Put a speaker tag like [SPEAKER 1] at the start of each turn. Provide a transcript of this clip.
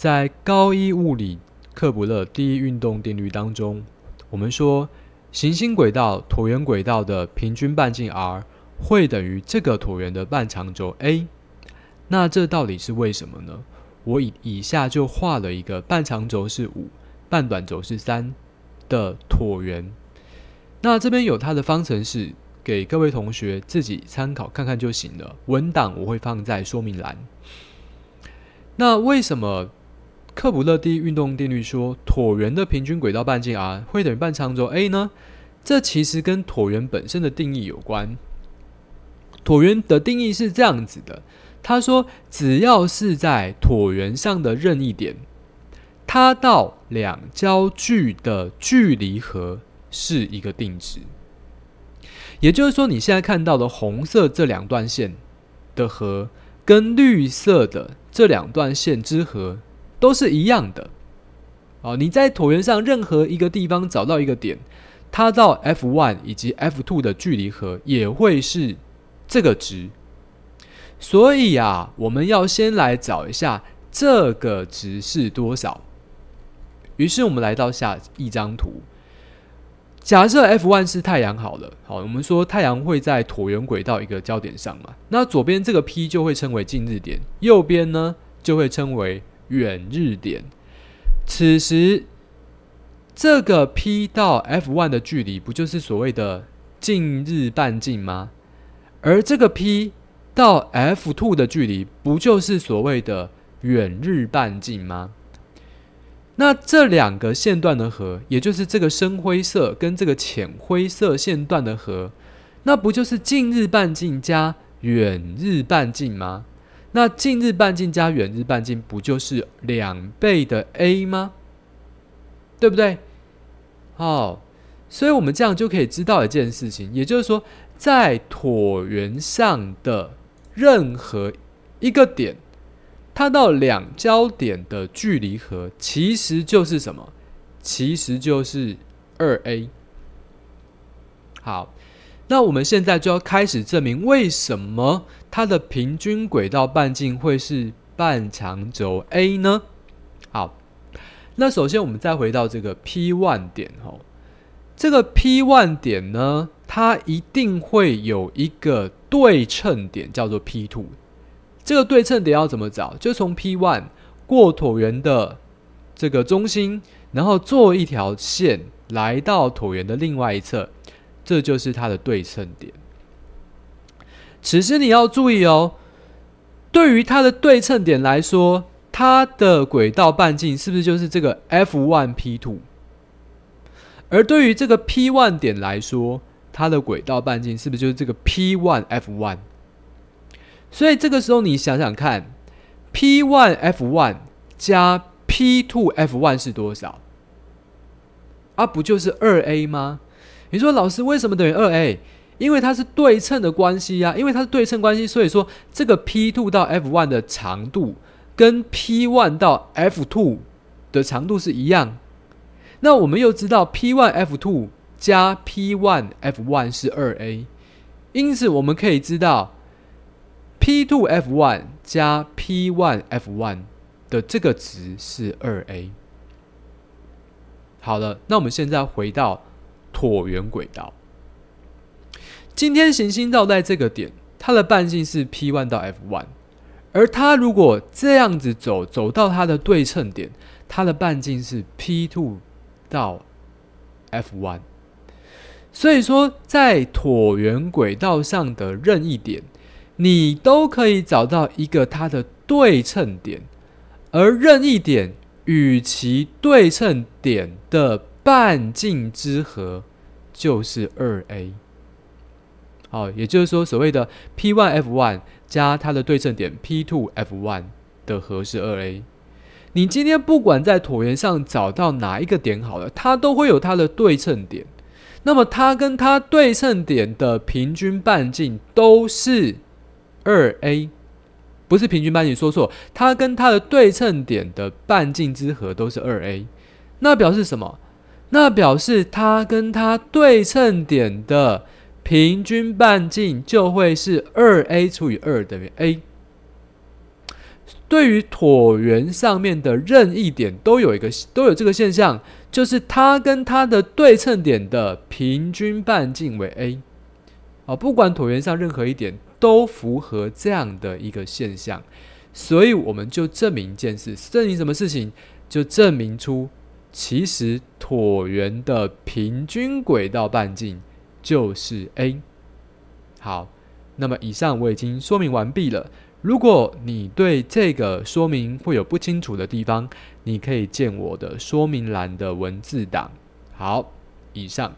[SPEAKER 1] 在高一物理，克卜勒第一运动定律当中，我们说行星轨道椭圆轨道的平均半径 r 会等于这个椭圆的半长轴 a，那这到底是为什么呢？我以以下就画了一个半长轴是五，半短轴是三的椭圆，那这边有它的方程式，给各位同学自己参考看看就行了。文档我会放在说明栏。那为什么？科普勒第一运动定律说，椭圆的平均轨道半径 r 会等于半长轴 a 呢？这其实跟椭圆本身的定义有关。椭圆的定义是这样子的：他说，只要是在椭圆上的任意点，它到两焦距的距离和是一个定值。也就是说，你现在看到的红色这两段线的和，跟绿色的这两段线之和。都是一样的哦。你在椭圆上任何一个地方找到一个点，它到 F one 以及 F two 的距离和也会是这个值。所以啊，我们要先来找一下这个值是多少。于是我们来到下一张图。假设 F one 是太阳好了，好，我们说太阳会在椭圆轨道一个焦点上嘛。那左边这个 P 就会称为近日点，右边呢就会称为。远日点，此时这个 P 到 F one 的距离不就是所谓的近日半径吗？而这个 P 到 F two 的距离不就是所谓的远日半径吗？那这两个线段的和，也就是这个深灰色跟这个浅灰色线段的和，那不就是近日半径加远日半径吗？那近日半径加远日半径不就是两倍的 a 吗？对不对？好，所以我们这样就可以知道一件事情，也就是说，在椭圆上的任何一个点，它到两焦点的距离和其实就是什么？其实就是二 a。好，那我们现在就要开始证明为什么。它的平均轨道半径会是半长轴 a 呢？好，那首先我们再回到这个 P one 点哦，这个 P one 点呢，它一定会有一个对称点，叫做 P two。这个对称点要怎么找？就从 P one 过椭圆的这个中心，然后做一条线来到椭圆的另外一侧，这就是它的对称点。此时你要注意哦，对于它的对称点来说，它的轨道半径是不是就是这个 F 1 P 2？而对于这个 P 1点来说，它的轨道半径是不是就是这个 P 1 F 1？所以这个时候你想想看，P 1 F 1加 P 2 F 1是多少？啊，不就是二 a 吗？你说老师为什么等于二 a？因为它是对称的关系呀，因为它是对称关系，所以说这个 P two 到 F one 的长度跟 P one 到 F two 的长度是一样。那我们又知道 P one F two 加 P one F one 是二 a，因此我们可以知道 P two F one 加 P one F one 的这个值是二 a。好了，那我们现在回到椭圆轨道。今天行星绕在这个点，它的半径是 P one 到 F one，而它如果这样子走，走到它的对称点，它的半径是 P two 到 F one。所以说，在椭圆轨道上的任意点，你都可以找到一个它的对称点，而任意点与其对称点的半径之和就是二 a。好，也就是说，所谓的 P one F one 加它的对称点 P two F one 的和是二 a。你今天不管在椭圆上找到哪一个点好了，它都会有它的对称点。那么它跟它对称点的平均半径都是二 a，不是平均半径，说错。它跟它的对称点的半径之和都是二 a。那表示什么？那表示它跟它对称点的。平均半径就会是二 a 除以二等于 a。对于椭圆上面的任意点，都有一个都有这个现象，就是它跟它的对称点的平均半径为 a。啊，不管椭圆上任何一点都符合这样的一个现象，所以我们就证明一件事，证明什么事情？就证明出其实椭圆的平均轨道半径。就是 A，好，那么以上我已经说明完毕了。如果你对这个说明会有不清楚的地方，你可以见我的说明栏的文字档。好，以上。